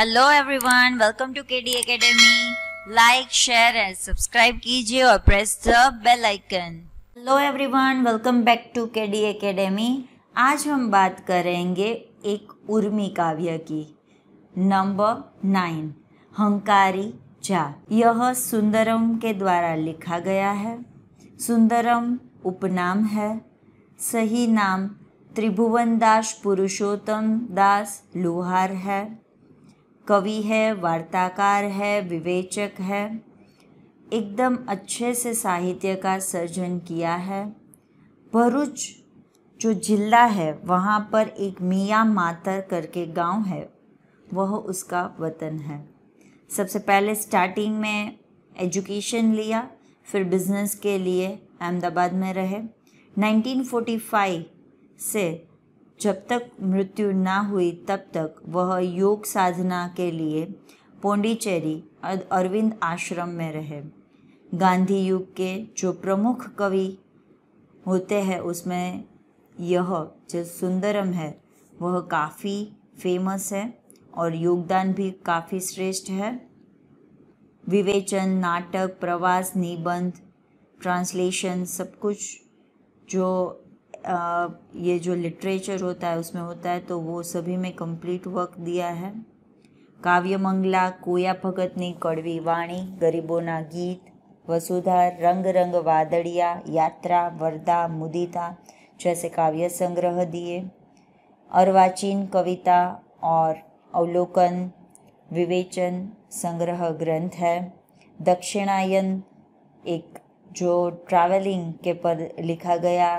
Hello everyone welcome to KD academy like share and subscribe कीजिए और press the bell icon hello everyone welcome back to KD academy आज हम बात करेंगे एक उर्मी काव्य की नंबर नाइन हंकारी जा यह सुंदरम के द्वारा लिखा गया है सुंदरम उपनाम है सही नाम त्रिभुवन दास पुरुषोत्तम दास लोहार है कवि है वार्ताकार है विवेचक है एकदम अच्छे से साहित्य का सर्जन किया है भरूच जो जिला है वहाँ पर एक मियाँ मातर करके गांव है वह उसका वतन है सबसे पहले स्टार्टिंग में एजुकेशन लिया फिर बिज़नेस के लिए अहमदाबाद में रहे 1945 से जब तक मृत्यु ना हुई तब तक वह योग साधना के लिए पौंडीचेरी अरविंद आश्रम में रहे गांधी युग के जो प्रमुख कवि होते हैं उसमें यह जो सुंदरम है वह काफ़ी फेमस है और योगदान भी काफ़ी श्रेष्ठ है विवेचन नाटक प्रवास निबंध ट्रांसलेशन सब कुछ जो ये जो लिटरेचर होता है उसमें होता है तो वो सभी में कंप्लीट वर्क दिया है काव्य कोया भगत ने कड़वी वाणी गरीबों ना गीत वसुधा रंग रंग वादड़िया यात्रा वरदा मुदिता जैसे काव्य संग्रह दिए अर्वाचीन कविता और अवलोकन विवेचन संग्रह ग्रंथ है दक्षिणायन एक जो ट्रैवलिंग के पर लिखा गया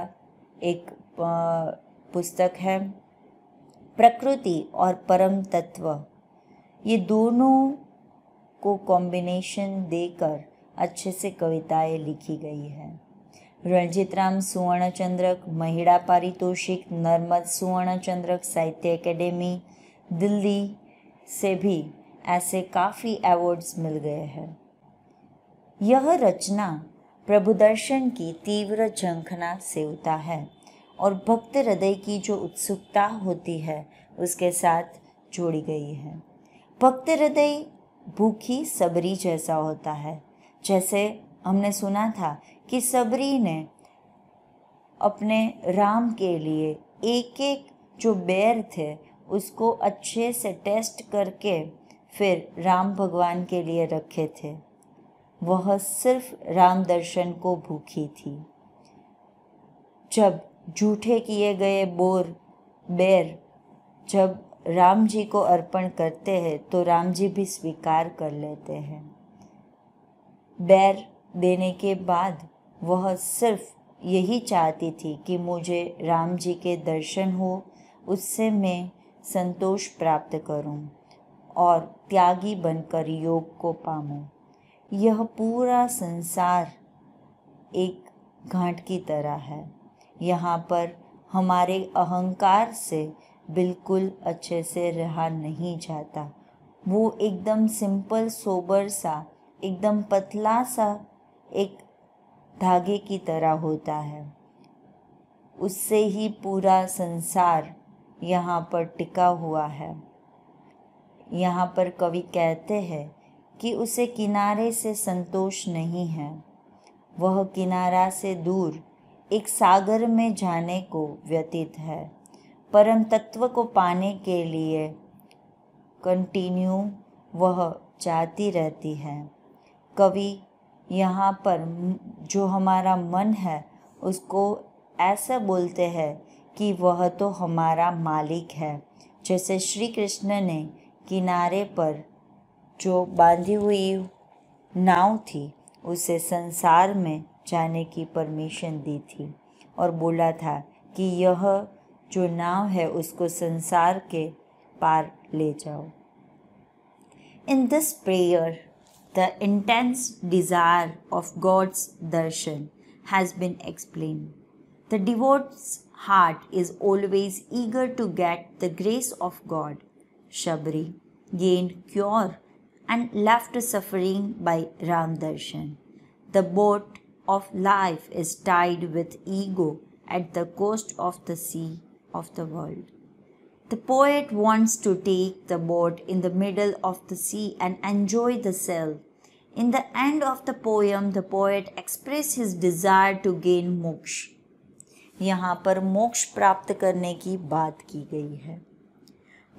एक पुस्तक है प्रकृति और परम तत्व ये दोनों को कॉम्बिनेशन देकर अच्छे से कविताएं लिखी गई है रणजित राम सुवर्णचंद्रक महिला पारितोषिक नर्मद सुवर्णचंद्रक साहित्य एकेडमी दिल्ली से भी ऐसे काफ़ी अवार्ड्स मिल गए हैं यह रचना प्रभुदर्शन की तीव्र झंखना सेवता है और भक्त हृदय की जो उत्सुकता होती है उसके साथ जोड़ी गई है भक्त हृदय भूखी सबरी जैसा होता है जैसे हमने सुना था कि सबरी ने अपने राम के लिए एक एक जो बैर थे उसको अच्छे से टेस्ट करके फिर राम भगवान के लिए रखे थे वह सिर्फ राम दर्शन को भूखी थी जब जूठे किए गए बोर बैर जब राम जी को अर्पण करते हैं तो राम जी भी स्वीकार कर लेते हैं बैर देने के बाद वह सिर्फ यही चाहती थी कि मुझे राम जी के दर्शन हो उससे मैं संतोष प्राप्त करूं और त्यागी बनकर योग को पाऊँ यह पूरा संसार एक घाट की तरह है यहाँ पर हमारे अहंकार से बिल्कुल अच्छे से रहा नहीं जाता वो एकदम सिंपल सोबर सा एकदम पतला सा एक धागे की तरह होता है उससे ही पूरा संसार यहाँ पर टिका हुआ है यहाँ पर कवि कहते हैं कि उसे किनारे से संतोष नहीं है वह किनारा से दूर एक सागर में जाने को व्यतीत है परम तत्व को पाने के लिए कंटिन्यू वह जाती रहती है कवि यहाँ पर जो हमारा मन है उसको ऐसा बोलते हैं कि वह तो हमारा मालिक है जैसे श्री कृष्ण ने किनारे पर जो बांधी हुई नाव थी उसे संसार में जाने की परमिशन दी थी और बोला था कि यह जो नाव है उसको संसार के पार ले जाओ in this prayer the intense desire of god's darshan has been explained the devotees heart is always eager to get the grace of god Shabari gain cure and left suffering by Ram Darshan. The boat of life is tied with ego at the coast of the sea of the world. The poet wants to take the boat in the middle of the sea and enjoy the sail. In the end of the poem, the poet expresses his desire to gain moksh. यहाँ पर मोक्ष प्राप्त करने की बात की गई है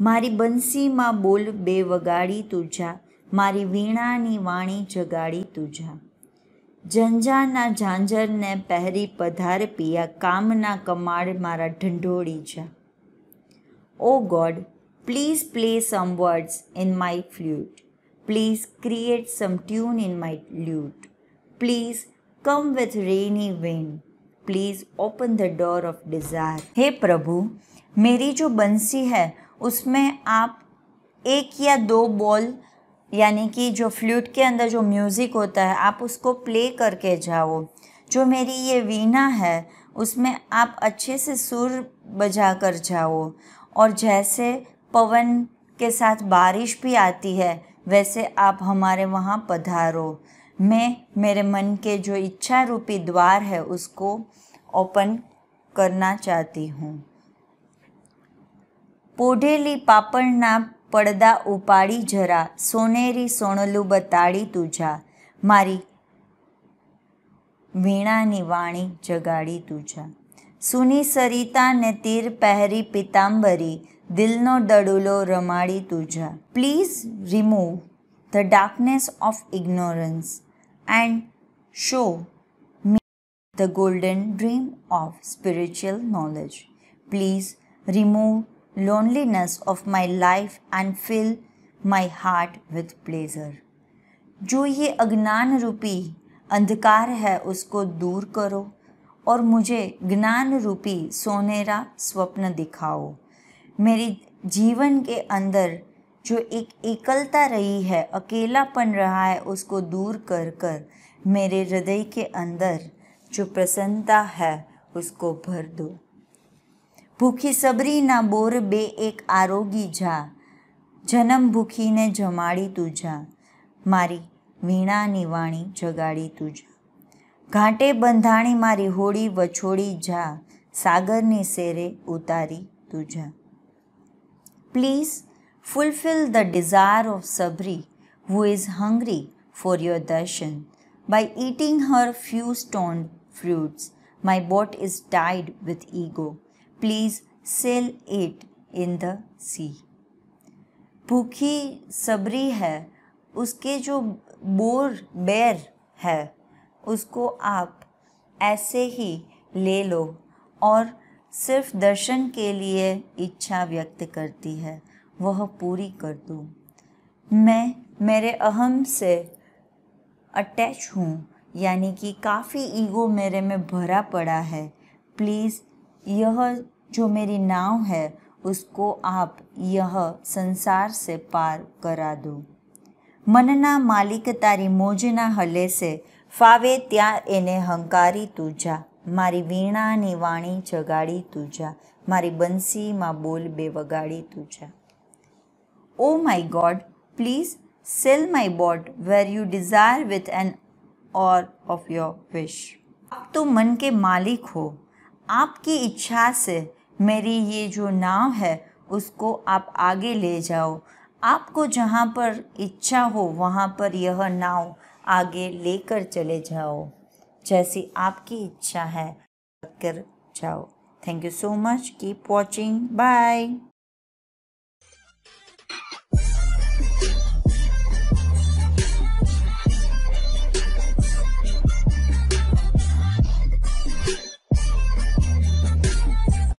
મારી બંસીમાં બોલ બે વગાડી તુજા મારી વીણાની વાણી જગાડી તુજા ઝંઝાના ઝાંઝરને પહેરી પધાર પિયા કામના કમાડ મારા ઢંઢોળી જા O God please play some words in my flute please create some tune in my lute please come with rainy wind please open the door of desire हे प्रभु मेरी जो बंसी है उसमें आप एक या दो बॉल यानी कि जो फ्लूट के अंदर जो म्यूज़िक होता है आप उसको प्ले करके जाओ जो मेरी ये वीणा है उसमें आप अच्छे से सुर बजा कर जाओ और जैसे पवन के साथ बारिश भी आती है वैसे आप हमारे वहाँ पधारो मैं मेरे मन के जो इच्छा रूपी द्वार है उसको ओपन करना चाहती हूँ पोडेली पापड़ ना પડદા ઉપાડી જરા સોનેરી સોનલું બતાડી તુજા મારી વીણાની વાણી જગાડી તુજા સુની સરિતાને તીર પહેરી પિતાંબરી દિલનો દડુલો રમાડી તુજા please remove the darkness of ignorance and show me the golden dream of spiritual knowledge please remove loneliness of my life and fill my heart with pleasure. जो ये अज्ञान रूपी अंधकार है उसको दूर करो और मुझे ज्ञान रूपी सोनेरा स्वप्न दिखाओ मेरी जीवन के अंदर जो एक एकलता रही है अकेलापन रहा है उसको दूर कर कर मेरे हृदय के अंदर जो प्रसन्नता है उसको भर दो ભૂખી સબરીના બોર બે એક આરોગી જા જનમ ભૂખીને જમાડી તુજા મારી વીણાની વાણી જગાડી તુજા ઘાટે બંધાણી મારી હોળી વછોડી જા સાગરની શેરે ઉતારી તુજા please fulfill the desire of Sabri, who is hungry for your darshan. By eating her few stoned fruits, my boat is tied with ego. Please sail it in the sea भूखी सबरी है उसके जो बोर बैर है उसको आप ऐसे ही ले लो और सिर्फ दर्शन के लिए इच्छा व्यक्त करती है वह पूरी कर दूँ मैं मेरे अहम से अटैच हूँ यानी कि काफ़ी ईगो मेरे में भरा पड़ा है प्लीज़ यह जो मेरी नाव है उसको आप यह संसार से पार करा दो मनना मालिक तारी मोजना हले से फावे त्या एने हंकारी तुजा मारी वीणा नी वाणी जगाड़ी तुझा मारी बंसी मा बोल बेवगाड़ी तुझा O my God please sail my boat where you desire with an oar of your wish आप तो मन के मालिक हो आपकी इच्छा से मेरी ये जो नाव है उसको आप आगे ले जाओ आपको जहाँ पर इच्छा हो वहाँ पर यह नाव आगे लेकर चले जाओ जैसी आपकी इच्छा है कर जाओ thank you so much keep watching bye